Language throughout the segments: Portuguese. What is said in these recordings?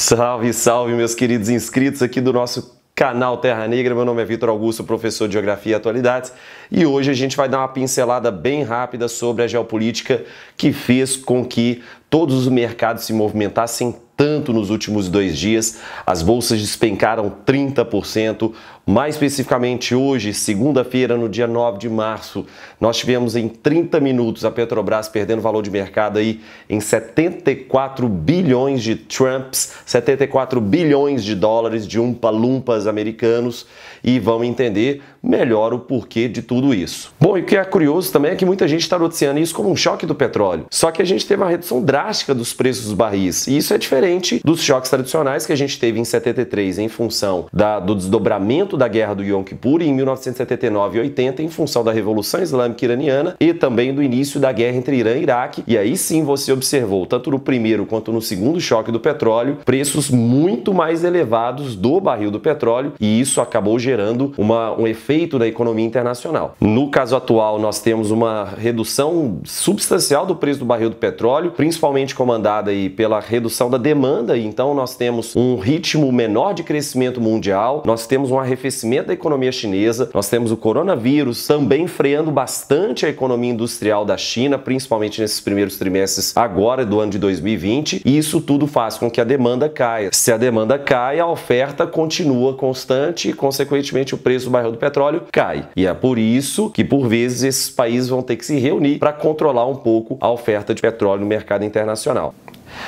Salve, salve, meus queridos inscritos aqui do nosso canal Terra Negra. Meu nome é Vitor Augusto, professor de Geografia e Atualidades, e hoje a gente vai dar uma pincelada bem rápida sobre a geopolítica que fez com que todos os mercados se movimentassem tanto nos últimos dois dias. As bolsas despencaram 30%. Mais especificamente hoje, segunda-feira, no dia 9 de março, nós tivemos em 30 minutos a Petrobras perdendo valor de mercado aí em 74 bilhões de Trumps, 74 bilhões de dólares de umpa-lumpas americanos e vão entender melhor o porquê de tudo isso. Bom, e o que é curioso também é que muita gente está noticiando isso como um choque do petróleo. Só que a gente teve uma redução drástica dos preços dos barris e isso é diferente diferente dos choques tradicionais que a gente teve em 73 em função da, do desdobramento da guerra do Yom Kippur e em 1979 e 80 em função da Revolução Islâmica Iraniana e também do início da guerra entre Irã e Iraque. E aí sim você observou, tanto no primeiro quanto no segundo choque do petróleo, preços muito mais elevados do barril do petróleo e isso acabou gerando uma, um efeito na economia internacional. No caso atual, nós temos uma redução substancial do preço do barril do petróleo, principalmente comandada aí pela redução da demanda demanda, então nós temos um ritmo menor de crescimento mundial, nós temos um arrefecimento da economia chinesa, nós temos o coronavírus também freando bastante a economia industrial da China, principalmente nesses primeiros trimestres agora do ano de 2020, e isso tudo faz com que a demanda caia. Se a demanda cai, a oferta continua constante e, consequentemente, o preço do barril do petróleo cai. E é por isso que, por vezes, esses países vão ter que se reunir para controlar um pouco a oferta de petróleo no mercado internacional.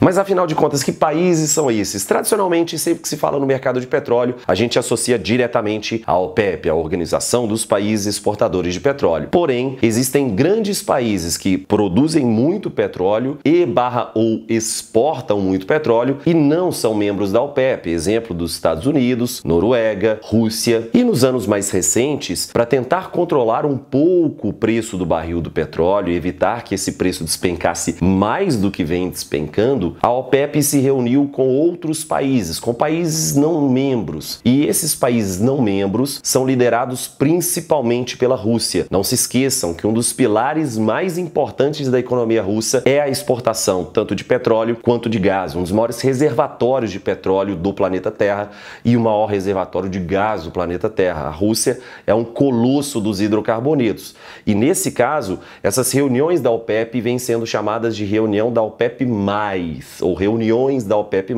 Mas afinal de contas, que países são esses? Tradicionalmente, sempre que se fala no mercado de petróleo, a gente associa diretamente à OPEP, a Organização dos Países Exportadores de Petróleo. Porém, existem grandes países que produzem muito petróleo e barra ou exportam muito petróleo e não são membros da OPEP, exemplo dos Estados Unidos, Noruega, Rússia. E nos anos mais recentes, para tentar controlar um pouco o preço do barril do petróleo e evitar que esse preço despencasse mais do que vem despencando, a OPEP se reuniu com outros países, com países não membros. E esses países não membros são liderados principalmente pela Rússia. Não se esqueçam que um dos pilares mais importantes da economia russa é a exportação, tanto de petróleo quanto de gás, um dos maiores reservatórios de petróleo do planeta Terra e o maior reservatório de gás do planeta Terra. A Rússia é um colosso dos hidrocarbonetos. E nesse caso, essas reuniões da OPEP vêm sendo chamadas de reunião da OPEP+, ou reuniões da OPEP+,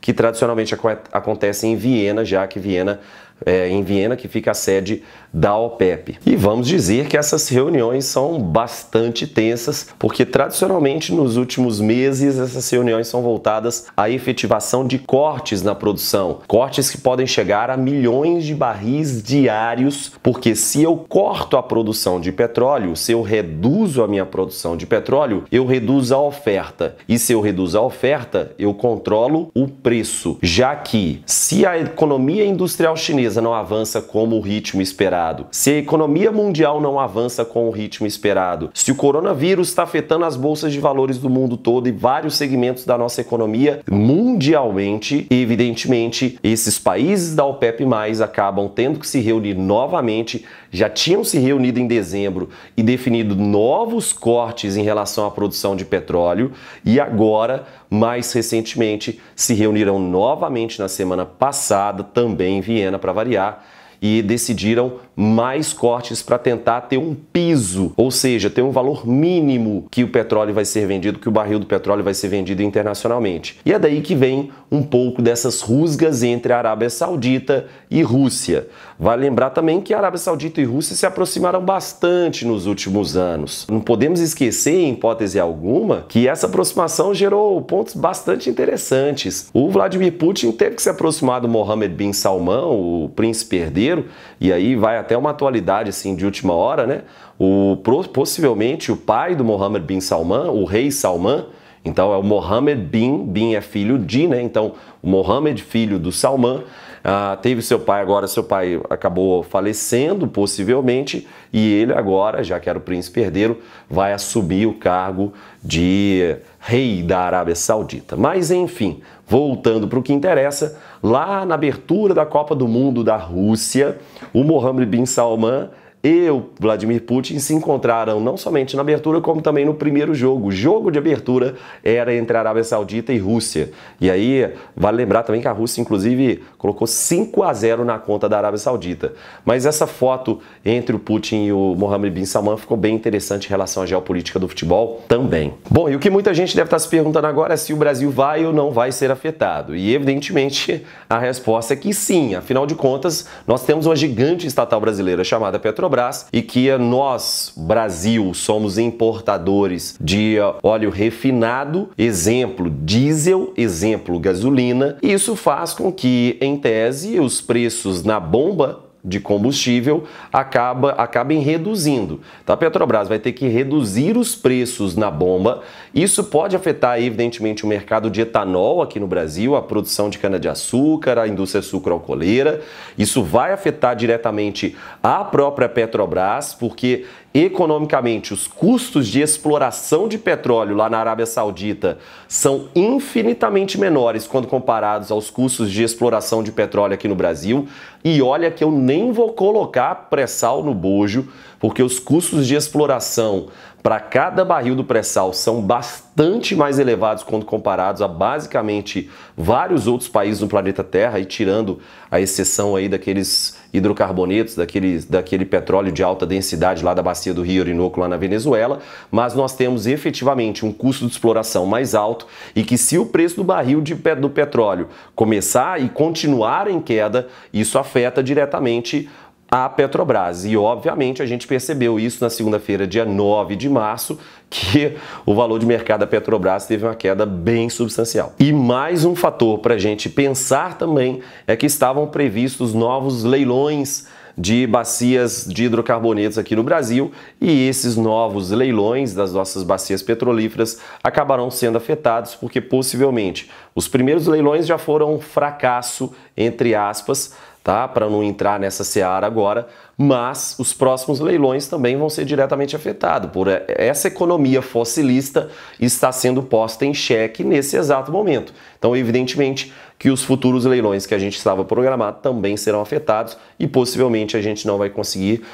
que tradicionalmente acontecem em Viena, já que Viena é, em Viena, que fica a sede da OPEP. E vamos dizer que essas reuniões são bastante tensas, porque tradicionalmente nos últimos meses essas reuniões são voltadas à efetivação de cortes na produção, cortes que podem chegar a milhões de barris diários, porque se eu corto a produção de petróleo, se eu reduzo a minha produção de petróleo, eu reduzo a oferta. E se eu reduzo a oferta, eu controlo o preço, já que se a economia industrial chinesa empresa não avança como o ritmo esperado, se a economia mundial não avança com o ritmo esperado, se o coronavírus está afetando as bolsas de valores do mundo todo e vários segmentos da nossa economia mundialmente, evidentemente, esses países da OPEP mais acabam tendo que se reunir novamente, já tinham se reunido em dezembro e definido novos cortes em relação à produção de petróleo e agora mais recentemente, se reuniram novamente na semana passada, também em Viena, para variar, e decidiram mais cortes para tentar ter um piso, ou seja, ter um valor mínimo que o petróleo vai ser vendido, que o barril do petróleo vai ser vendido internacionalmente. E é daí que vem um pouco dessas rusgas entre a Arábia Saudita e Rússia. Vale lembrar também que a Arábia Saudita e Rússia se aproximaram bastante nos últimos anos. Não podemos esquecer, em hipótese alguma, que essa aproximação gerou pontos bastante interessantes. O Vladimir Putin teve que se aproximar do Mohammed bin Salman, o príncipe herdeiro, e aí vai até até uma atualidade assim de última hora, né? O, possivelmente o pai do Mohammed bin Salman, o rei Salman, então é o Mohammed bin, bin é filho de, né? Então o Mohammed filho do Salman ah, teve seu pai agora, seu pai acabou falecendo, possivelmente, e ele agora, já que era o príncipe herdeiro, vai assumir o cargo de rei da Arábia Saudita. Mas enfim, voltando para o que interessa, lá na abertura da Copa do Mundo da Rússia, o Mohammed bin Salman e o Vladimir Putin se encontraram não somente na abertura, como também no primeiro jogo. O jogo de abertura era entre a Arábia Saudita e Rússia. E aí, vale lembrar também que a Rússia, inclusive, colocou 5 a 0 na conta da Arábia Saudita. Mas essa foto entre o Putin e o Mohammed bin Salman ficou bem interessante em relação à geopolítica do futebol também. Bom, e o que muita gente deve estar se perguntando agora é se o Brasil vai ou não vai ser afetado. E, evidentemente, a resposta é que sim. Afinal de contas, nós temos uma gigante estatal brasileira chamada Petrobras Petrobras e que nós, Brasil, somos importadores de óleo refinado, exemplo diesel, exemplo gasolina, e isso faz com que, em tese, os preços na bomba de combustível acaba, acabem reduzindo. Tá? A Petrobras vai ter que reduzir os preços na bomba. Isso pode afetar, evidentemente, o mercado de etanol aqui no Brasil, a produção de cana-de-açúcar, a indústria sucroalcooleira. Isso vai afetar diretamente a própria Petrobras, porque economicamente, os custos de exploração de petróleo lá na Arábia Saudita são infinitamente menores quando comparados aos custos de exploração de petróleo aqui no Brasil. E olha que eu nem vou colocar pré-sal no bojo, porque os custos de exploração para cada barril do pré-sal são bastante mais elevados quando comparados a basicamente vários outros países no planeta Terra, e tirando a exceção aí daqueles hidrocarbonetos, daquele, daquele petróleo de alta densidade lá da bacia do Rio Orinoco, lá na Venezuela, mas nós temos efetivamente um custo de exploração mais alto e que se o preço do barril de, do petróleo começar e continuar em queda, isso afeta diretamente a Petrobras. E, obviamente, a gente percebeu isso na segunda-feira, dia 9 de março, que o valor de mercado da Petrobras teve uma queda bem substancial. E mais um fator para a gente pensar também é que estavam previstos novos leilões de bacias de hidrocarbonetos aqui no Brasil e esses novos leilões das nossas bacias petrolíferas acabarão sendo afetados porque possivelmente os primeiros leilões já foram um fracasso entre aspas tá? Para não entrar nessa seara agora, mas os próximos leilões também vão ser diretamente afetados por essa economia fossilista está sendo posta em xeque nesse exato momento. Então, evidentemente que os futuros leilões que a gente estava programado também serão afetados e possivelmente a gente não vai conseguir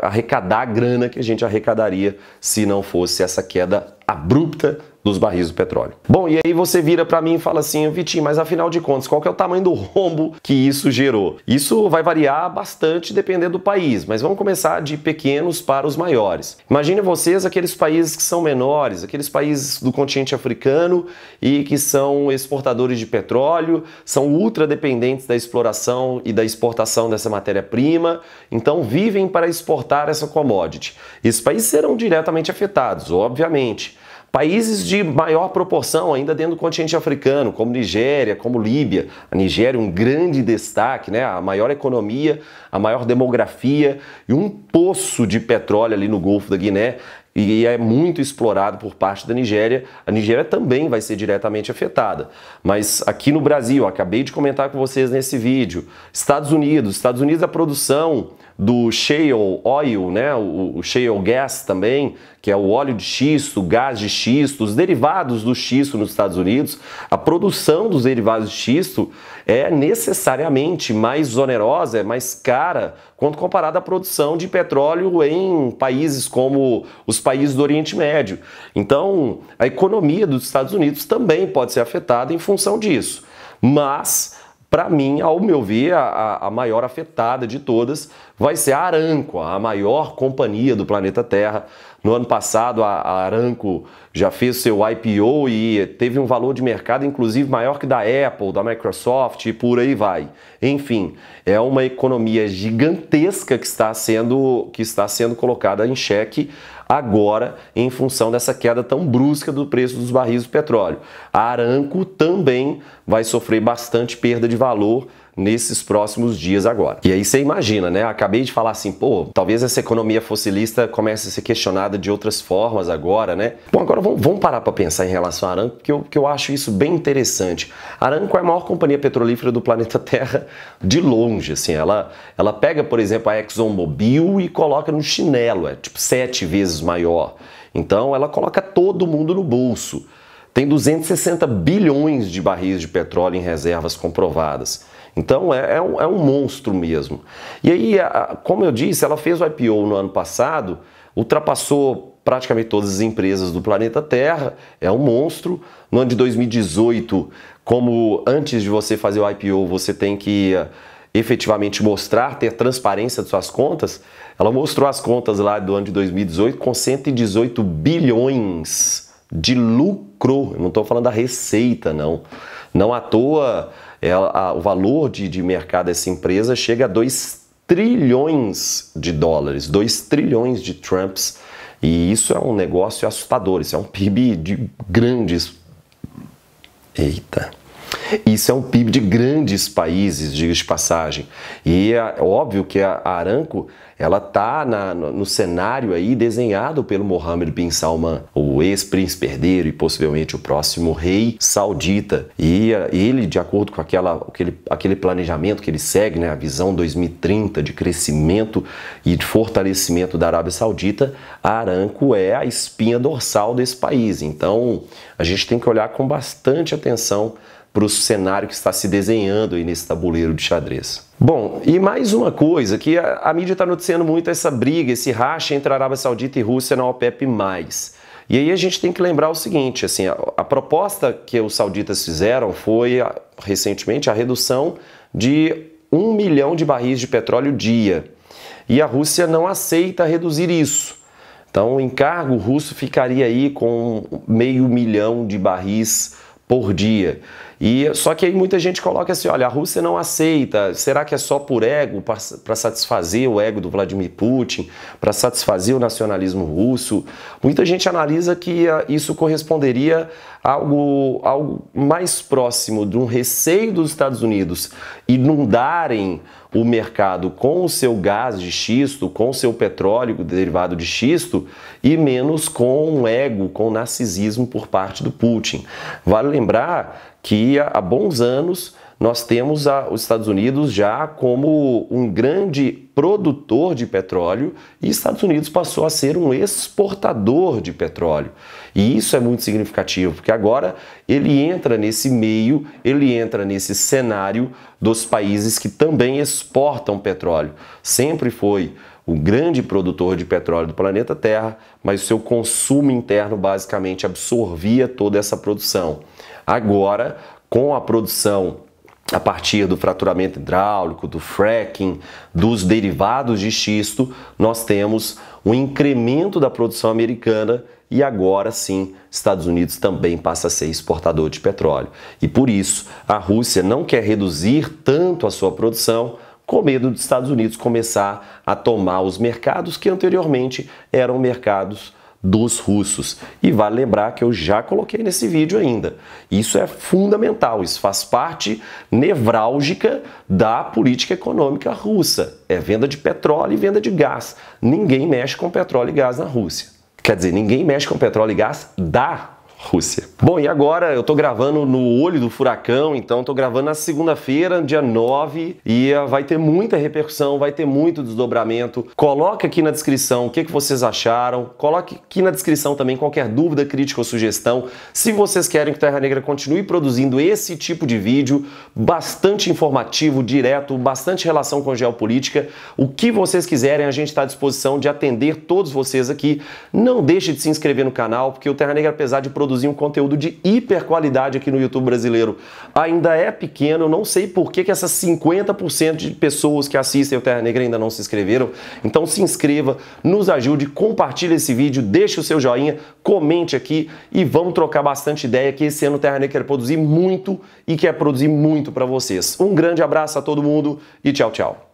arrecadar a grana que a gente arrecadaria se não fosse essa queda abrupta dos barris do petróleo. Bom, e aí você vira para mim e fala assim, Vitinho, mas afinal de contas, qual que é o tamanho do rombo que isso gerou? Isso vai variar bastante dependendo do país, mas vamos começar de pequenos para os maiores. Imagine vocês aqueles países que são menores, aqueles países do continente africano e que são exportadores de petróleo, são ultra dependentes da exploração e da exportação dessa matéria-prima, então vivem para exportar essa commodity. Esses países serão diretamente afetados, obviamente Países de maior proporção ainda dentro do continente africano, como Nigéria, como Líbia. A Nigéria é um grande destaque, né? A maior economia, a maior demografia e um poço de petróleo ali no Golfo da Guiné e é muito explorado por parte da Nigéria, a Nigéria também vai ser diretamente afetada. Mas aqui no Brasil, acabei de comentar com vocês nesse vídeo, Estados Unidos, Estados Unidos a produção do shale oil, né? o, o shale gas também, que é o óleo de xisto, gás de xisto, os derivados do xisto nos Estados Unidos, a produção dos derivados de xisto é necessariamente mais onerosa, é mais cara quando comparada à produção de petróleo em países como os países do Oriente Médio. Então, a economia dos Estados Unidos também pode ser afetada em função disso. Mas para mim, ao meu ver, a, a, maior afetada de todas vai ser a Aranco, a maior companhia do planeta Terra. No ano passado, a, a Aranco já fez seu IPO e teve um valor de mercado, inclusive, maior que da Apple, da Microsoft e por aí vai. Enfim, é uma economia gigantesca que está sendo, que está sendo colocada em xeque agora em função dessa queda tão brusca do preço dos barris do petróleo. A Aranco também vai sofrer bastante perda de valor nesses próximos dias agora. E aí você imagina, né? Acabei de falar assim, pô, talvez essa economia fossilista comece a ser questionada de outras formas agora, né? Bom, agora vamos, vamos parar para pensar em relação a Aramco, que eu, que eu acho isso bem interessante. A Aramco é a maior companhia petrolífera do planeta Terra de longe, assim. Ela, ela pega, por exemplo, a ExxonMobil e coloca no chinelo, é tipo sete vezes maior. Então ela coloca todo mundo no bolso. Tem 260 bilhões de barris de petróleo em reservas comprovadas. Então é, é, um, é um monstro mesmo. E aí, a, como eu disse, ela fez o IPO no ano passado, ultrapassou praticamente todas as empresas do planeta Terra, é um monstro. No ano de 2018, como antes de você fazer o IPO, você tem que eh, efetivamente mostrar, ter transparência de suas contas, ela mostrou as contas lá do ano de 2018 com 118 bilhões de lucro. Eu não estou falando da receita, não. Não à toa ela, a, o valor de, de mercado dessa empresa chega a 2 trilhões de dólares, 2 trilhões de Trumps. E isso é um negócio assustador, isso é um PIB de grandes. Eita. Isso é um PIB de grandes países, diga de passagem. E é óbvio que a Aranco ela está no cenário aí desenhado pelo Mohammed bin Salman, o ex-príncipe herdeiro e possivelmente o próximo rei saudita. E eh, ele, de acordo com aquela, aquele, aquele planejamento que ele segue, né, a visão 2030 de crescimento e de fortalecimento da Arábia Saudita, a Aranco é a espinha dorsal desse país. Então, a gente tem que olhar com bastante atenção para o cenário que está se desenhando aí nesse tabuleiro de xadrez. Bom, e mais uma coisa que a, a mídia está noticiando muito essa briga, esse racha entre Arábia Saudita e Rússia na OPEP+. E aí a gente tem que lembrar o seguinte, assim, a, a proposta que os sauditas fizeram foi a, recentemente a redução de um milhão de barris de petróleo dia. E a Rússia não aceita reduzir isso. Então o encargo russo ficaria aí com meio milhão de barris por dia. E só que aí muita gente coloca assim, olha, a Rússia não aceita. Será que é só por ego para satisfazer o ego do Vladimir Putin, para satisfazer o nacionalismo russo? Muita gente analisa que ah, isso corresponderia a algo, algo mais próximo de um receio dos Estados Unidos inundarem o mercado com o seu gás de xisto, com o seu petróleo derivado de xisto e menos com o ego, com o narcisismo por parte do Putin. Vale lembrar que há bons anos nós temos a, os Estados Unidos já como um grande produtor de petróleo e Estados Unidos passou a ser um exportador de petróleo. E isso é muito significativo, porque agora ele entra nesse meio, ele entra nesse cenário dos países que também exportam petróleo. Sempre foi o grande produtor de petróleo do planeta Terra, mas o seu consumo interno basicamente absorvia toda essa produção. Agora, com a produção a partir do fraturamento hidráulico, do fracking, dos derivados de xisto, nós temos um incremento da produção americana e agora sim, Estados Unidos também passa a ser exportador de petróleo. E por isso, a Rússia não quer reduzir tanto a sua produção com medo dos Estados Unidos começar a tomar os mercados que anteriormente eram mercados dos russos. E vale lembrar que eu já coloquei nesse vídeo ainda. Isso é fundamental, isso faz parte nevrálgica da política econômica russa. É venda de petróleo e venda de gás. Ninguém mexe com petróleo e gás na Rússia. Quer dizer, ninguém mexe com petróleo e gás da Rússia. Bom, e agora eu tô gravando no olho do furacão, então tô gravando na segunda-feira, dia 9, e ah, vai ter muita repercussão, vai ter muito desdobramento. Coloque aqui na descrição o que, que vocês acharam, coloque aqui na descrição também qualquer dúvida, crítica ou sugestão. Se vocês querem que Terra Negra continue produzindo esse tipo de vídeo, bastante informativo, direto, bastante relação com geopolítica, o que vocês quiserem, a gente está à disposição de atender todos vocês aqui. Não deixe de se inscrever no canal, porque o Terra Negra, apesar de produzir produzir um conteúdo de hiper qualidade aqui no YouTube brasileiro ainda é pequeno. Eu não sei por que, que essas 50% de pessoas que assistem o Terra Negra ainda não se inscreveram. Então se inscreva, nos ajude, compartilhe esse vídeo, deixe o seu joinha, comente aqui e vamos trocar bastante ideia que esse ano o Terra Negra quer produzir muito e quer produzir muito para vocês. Um grande abraço a todo mundo e tchau, tchau.